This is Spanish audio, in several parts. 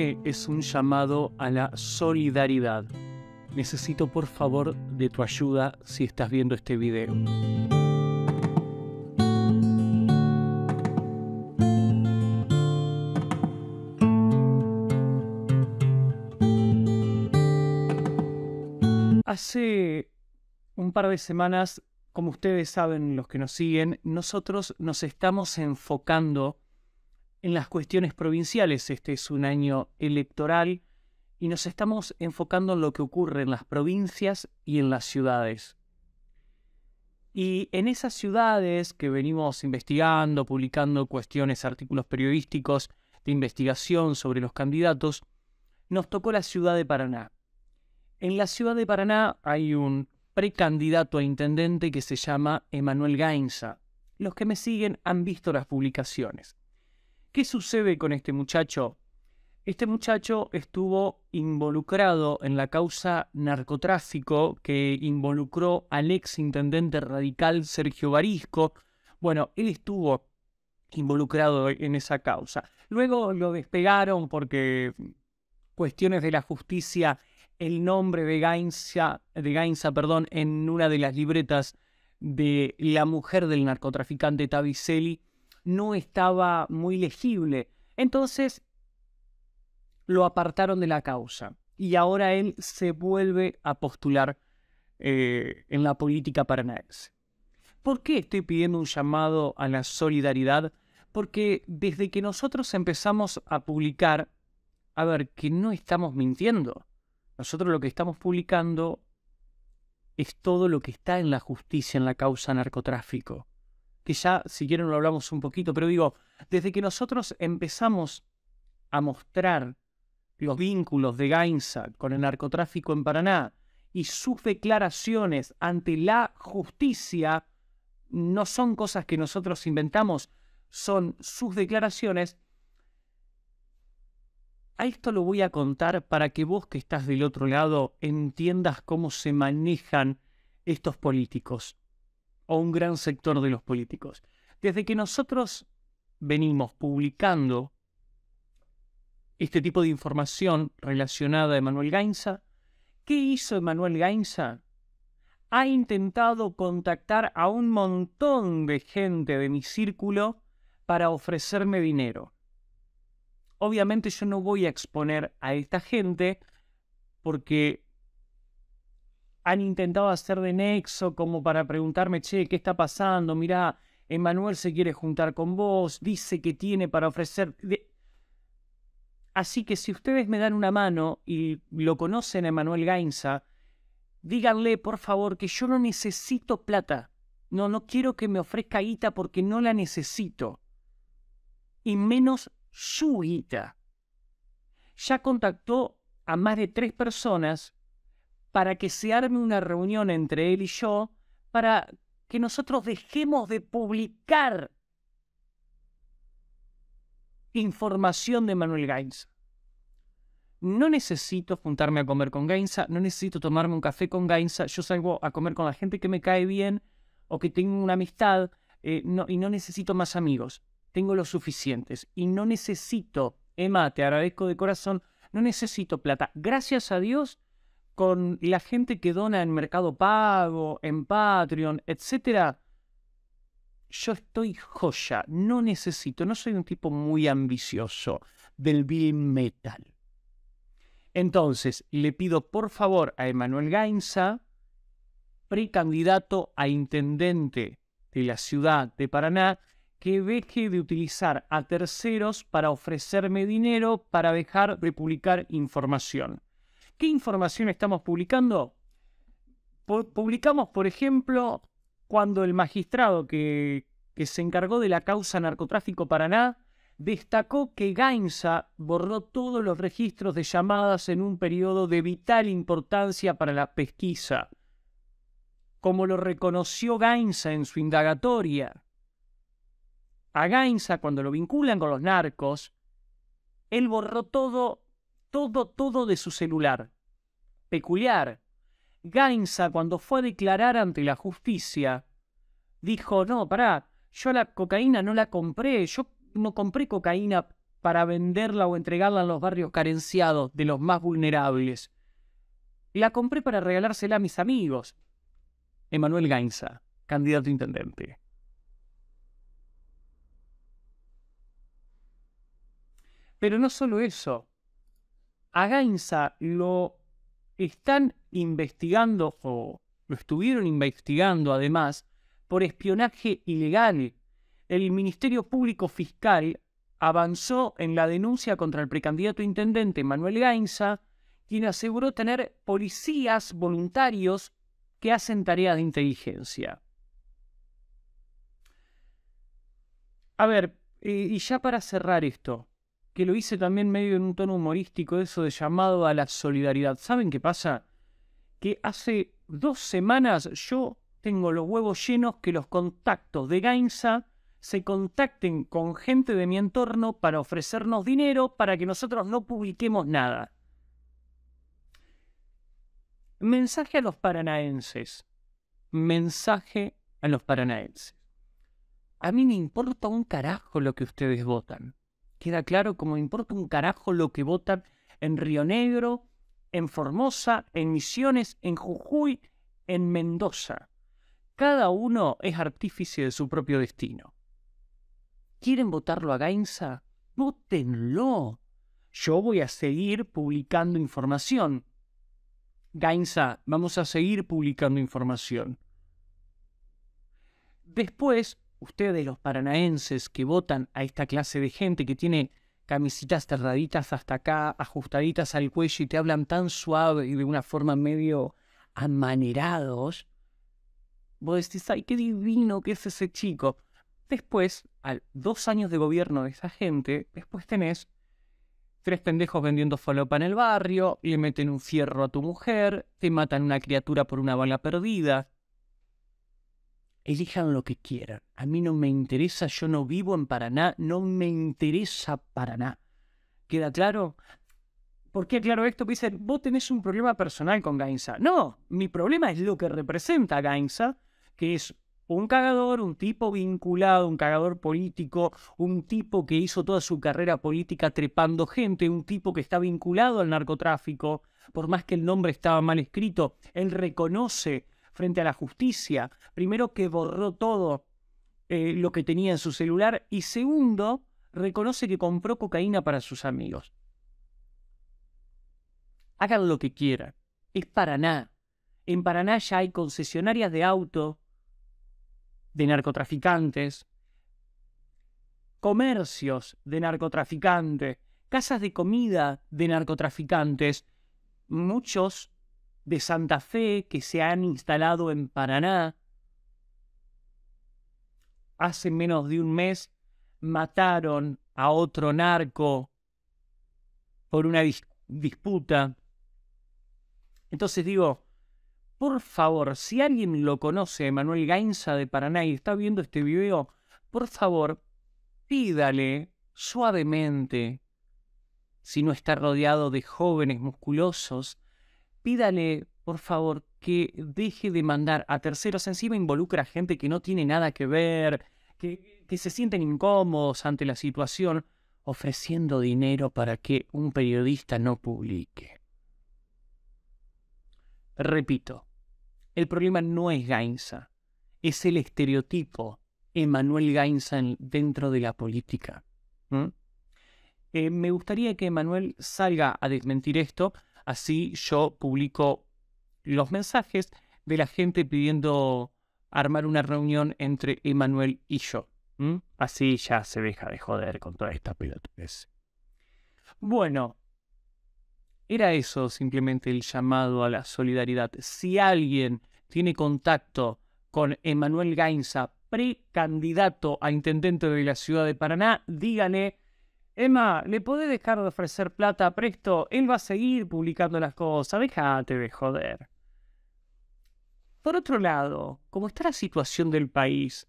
es un llamado a la solidaridad. Necesito por favor de tu ayuda si estás viendo este video. Hace un par de semanas, como ustedes saben los que nos siguen, nosotros nos estamos enfocando en las cuestiones provinciales. Este es un año electoral y nos estamos enfocando en lo que ocurre en las provincias y en las ciudades. Y en esas ciudades que venimos investigando, publicando cuestiones, artículos periodísticos de investigación sobre los candidatos, nos tocó la ciudad de Paraná. En la ciudad de Paraná hay un precandidato a intendente que se llama Emanuel Gainza. Los que me siguen han visto las publicaciones. ¿Qué sucede con este muchacho? Este muchacho estuvo involucrado en la causa narcotráfico que involucró al ex intendente radical Sergio Barisco. Bueno, él estuvo involucrado en esa causa. Luego lo despegaron porque cuestiones de la justicia, el nombre de Gainza, de perdón, en una de las libretas de la mujer del narcotraficante Tavicelli no estaba muy legible. Entonces lo apartaron de la causa y ahora él se vuelve a postular eh, en la política paranaense. ¿Por qué estoy pidiendo un llamado a la solidaridad? Porque desde que nosotros empezamos a publicar, a ver, que no estamos mintiendo. Nosotros lo que estamos publicando es todo lo que está en la justicia en la causa narcotráfico que ya si quieren lo hablamos un poquito, pero digo, desde que nosotros empezamos a mostrar los vínculos de Gainza con el narcotráfico en Paraná y sus declaraciones ante la justicia, no son cosas que nosotros inventamos, son sus declaraciones. A esto lo voy a contar para que vos que estás del otro lado entiendas cómo se manejan estos políticos o un gran sector de los políticos. Desde que nosotros venimos publicando este tipo de información relacionada a Emanuel Gainza, ¿qué hizo Emanuel Gainza? Ha intentado contactar a un montón de gente de mi círculo para ofrecerme dinero. Obviamente yo no voy a exponer a esta gente porque han intentado hacer de nexo como para preguntarme, che, ¿qué está pasando? Mirá, Emanuel se quiere juntar con vos, dice que tiene para ofrecer... Así que si ustedes me dan una mano y lo conocen a Emanuel Gainza, díganle por favor que yo no necesito plata. No, no quiero que me ofrezca ITA porque no la necesito. Y menos su guita. Ya contactó a más de tres personas para que se arme una reunión entre él y yo para que nosotros dejemos de publicar información de Manuel Gainza. No necesito juntarme a comer con Gainza, no necesito tomarme un café con Gainza, yo salgo a comer con la gente que me cae bien o que tengo una amistad eh, y no necesito más amigos, tengo los suficientes y no necesito, Emma, te agradezco de corazón, no necesito plata. Gracias a Dios con la gente que dona en Mercado Pago, en Patreon, etcétera, yo estoy joya, no necesito, no soy un tipo muy ambicioso del bien metal. Entonces, le pido por favor a Emanuel Gainza, precandidato a intendente de la ciudad de Paraná, que deje de utilizar a terceros para ofrecerme dinero para dejar de publicar información. ¿Qué información estamos publicando? publicamos, por ejemplo, cuando el magistrado que, se encargó de la causa narcotráfico Paraná destacó que Gainza borró todos los registros de llamadas en un periodo de vital importancia para la pesquisa, como lo reconoció Gainza en su indagatoria. A Gainza, cuando lo vinculan con los narcos, él borró todo todo, todo de su celular. Peculiar. Gainza, cuando fue a declarar ante la justicia, dijo, no, pará, yo la cocaína no la compré, yo no compré cocaína para venderla o entregarla en los barrios carenciados de los más vulnerables. La compré para regalársela a mis amigos. Emanuel Gainza, candidato a intendente. Pero no solo eso a Gainza lo están investigando o lo estuvieron investigando además por espionaje ilegal. El Ministerio Público Fiscal avanzó en la denuncia contra el precandidato intendente Manuel Gainza, quien aseguró tener policías voluntarios que hacen tarea de inteligencia. A ver, y ya para cerrar esto, que lo hice también medio en un tono humorístico, eso de llamado a la solidaridad. ¿Saben qué pasa? Que hace dos semanas yo tengo los huevos llenos que los contactos de Gainza se contacten con gente de mi entorno para ofrecernos dinero para que nosotros no publiquemos nada. Mensaje a los paranaenses. Mensaje a los paranaenses. A mí me importa un carajo lo que ustedes votan queda claro como importa un carajo lo que votan en Río Negro, en Formosa, en Misiones, en Jujuy, en Mendoza. Cada uno es artífice de su propio destino. ¿Quieren votarlo a Gainza? Vótenlo. Yo voy a seguir publicando información. Gainza, vamos a seguir publicando información. Después ustedes los paranaenses que votan a esta clase de gente que tiene camisitas cerraditas hasta acá, ajustaditas al cuello y te hablan tan suave y de una forma medio amanerados, vos decís, ay, qué divino que es ese chico. Después, al dos años de gobierno de esa gente, después tenés tres pendejos vendiendo falopa en el barrio, le meten un fierro a tu mujer, te matan una criatura por una bala perdida, elijan lo que quieran. A mí no me interesa, yo no vivo en Paraná, no me interesa Paraná. ¿Queda claro? ¿Por qué aclaro esto? Porque dicen, vos tenés un problema personal con Gainza. No, mi problema es lo que representa Gainza, que es un cagador, un tipo vinculado, un cagador político, un tipo que hizo toda su carrera política trepando gente, un tipo que está vinculado al narcotráfico, por más que el nombre estaba mal escrito, él reconoce frente a la justicia primero que borró todo eh, lo que tenía en su celular y segundo, reconoce que compró cocaína para sus amigos. Hagan lo que quieran. Es Paraná. En Paraná ya hay concesionarias de auto, de narcotraficantes, comercios de narcotraficantes, casas de comida de narcotraficantes, muchos de Santa Fe que se han instalado en Paraná, hace menos de un mes mataron a otro narco por una disputa. Entonces digo, por favor, si alguien lo conoce, Manuel Gainza de Paraná y está viendo este video, por favor, pídale suavemente, si no está rodeado de jóvenes musculosos, pídale, por favor, que deje de mandar a terceros encima involucra a gente que no tiene nada que ver, que, se sienten incómodos ante la situación, ofreciendo dinero para que un periodista no publique. Repito, el problema no es Gainza, es el estereotipo Emanuel Gainza dentro de la política. Eh, me gustaría que Emanuel salga a desmentir esto, así yo publico los mensajes de la gente pidiendo armar una reunión entre Emanuel y yo. Así ya se deja de joder con toda esta pelotudez. Bueno, era eso simplemente el llamado a la solidaridad. Si alguien tiene contacto con Emanuel Gainza, precandidato a intendente de la ciudad de Paraná, dígale, Emma, ¿le podés dejar de ofrecer plata Presto? Él va a seguir publicando las cosas, déjate de joder. Por otro lado, como está la situación del país,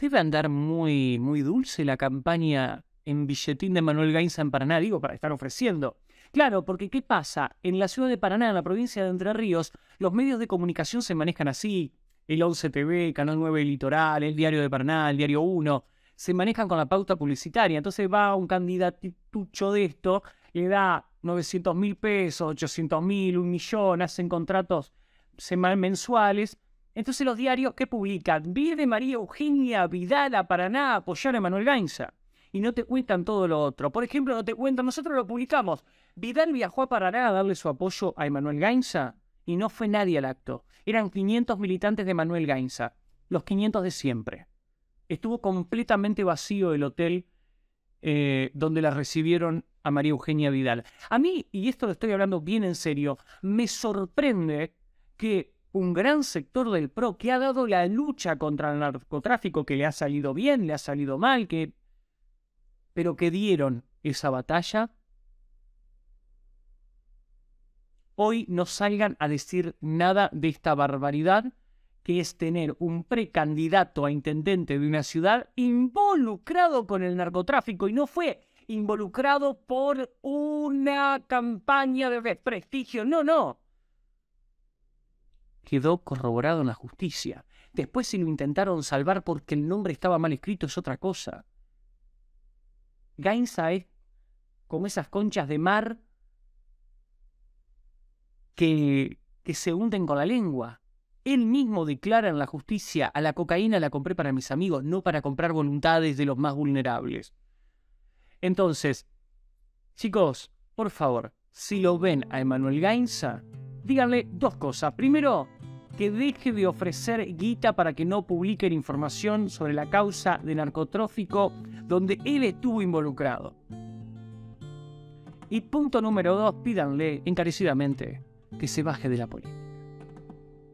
debe andar muy, muy dulce la campaña en billetín de Manuel Gainza en Paraná, digo, para estar ofreciendo. Claro, porque ¿qué pasa? En la ciudad de Paraná, en la provincia de Entre Ríos, los medios de comunicación se manejan así. El 11 TV, Canal 9 Litoral, el Diario de Paraná, el Diario 1, se manejan con la pauta publicitaria. Entonces va un candidatitucho de esto, le da 900 mil pesos, 800 mil, un millón, hacen contratos mensuales. Entonces los diarios que publican, vive María Eugenia Vidal a Paraná a apoyar a Manuel Gainza. Y no te cuentan todo lo otro. Por ejemplo, no te cuentan, nosotros lo publicamos. Vidal viajó a Paraná a darle su apoyo a Emanuel Gainza y no fue nadie al acto. Eran 500 militantes de Manuel Gainza, los 500 de siempre. Estuvo completamente vacío el hotel eh, donde la recibieron a María Eugenia Vidal. A mí, y esto lo estoy hablando bien en serio, me sorprende que un gran sector del PRO que ha dado la lucha contra el narcotráfico, que le ha salido bien, le ha salido mal, que... pero que dieron esa batalla, hoy no salgan a decir nada de esta barbaridad que es tener un precandidato a intendente de una ciudad involucrado con el narcotráfico y no fue involucrado por una campaña de desprestigio, no, no, quedó corroborado en la justicia. Después si lo intentaron salvar porque el nombre estaba mal escrito es otra cosa. Gainza es como esas conchas de mar que, que se hunden con la lengua. Él mismo declara en la justicia, a la cocaína la compré para mis amigos, no para comprar voluntades de los más vulnerables. Entonces, chicos, por favor, si lo ven a Emanuel Gainza, díganle dos cosas. Primero, que deje de ofrecer guita para que no publiquen información sobre la causa del narcotrófico donde él estuvo involucrado. Y punto número dos, pídanle encarecidamente que se baje de la política.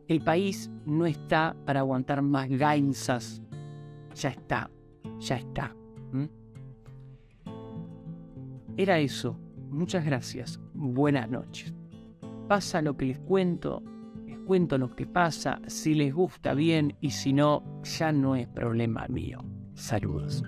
El país no está para aguantar más gainzas. Ya está, ya está. Era eso. Muchas gracias. Buenas noches pasa lo que les cuento, les cuento lo que pasa, si les gusta bien y si no, ya no es problema mío. Saludos.